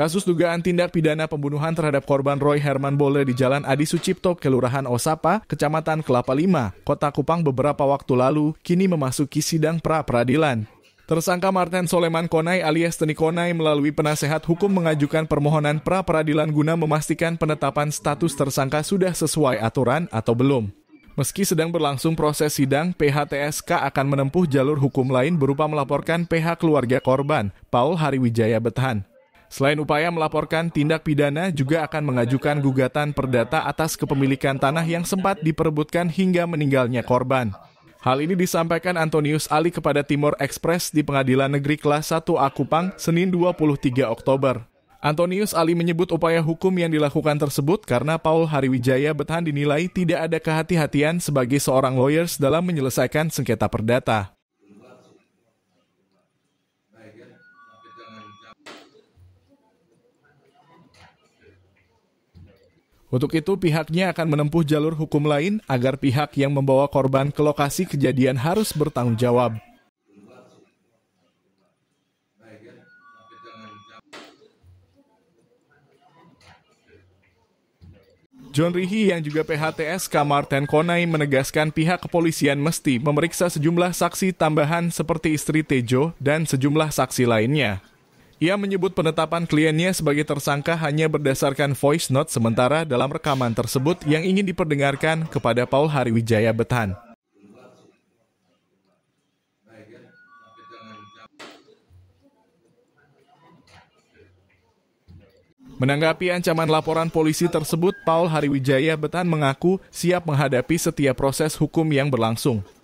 Kasus dugaan tindak pidana pembunuhan terhadap korban Roy Herman Bole di Jalan Adi Sucipto, Kelurahan Osapa, Kecamatan Kelapa Lima, Kota Kupang beberapa waktu lalu, kini memasuki sidang pra-peradilan. Tersangka Martin Soleman Konai alias Teni Konai melalui penasehat hukum mengajukan permohonan pra-peradilan guna memastikan penetapan status tersangka sudah sesuai aturan atau belum. Meski sedang berlangsung proses sidang, PHTSK akan menempuh jalur hukum lain berupa melaporkan PH keluarga korban, Paul Hariwijaya Betahan. Selain upaya melaporkan tindak pidana, juga akan mengajukan gugatan perdata atas kepemilikan tanah yang sempat diperebutkan hingga meninggalnya korban. Hal ini disampaikan Antonius Ali kepada Timor Express di Pengadilan Negeri Kelas 1 Akupang, Senin 23 Oktober. Antonius Ali menyebut upaya hukum yang dilakukan tersebut karena Paul Hariwijaya Bethan dinilai tidak ada kehati-hatian sebagai seorang lawyers dalam menyelesaikan sengketa perdata. Untuk itu pihaknya akan menempuh jalur hukum lain agar pihak yang membawa korban ke lokasi kejadian harus bertanggung jawab. John Rihi yang juga PHTS Kamar Konai menegaskan pihak kepolisian mesti memeriksa sejumlah saksi tambahan seperti istri Tejo dan sejumlah saksi lainnya. Ia menyebut penetapan kliennya sebagai tersangka hanya berdasarkan voice note sementara dalam rekaman tersebut yang ingin diperdengarkan kepada Paul Hariwijaya Betan. Menanggapi ancaman laporan polisi tersebut, Paul Hariwijaya Betan mengaku siap menghadapi setiap proses hukum yang berlangsung.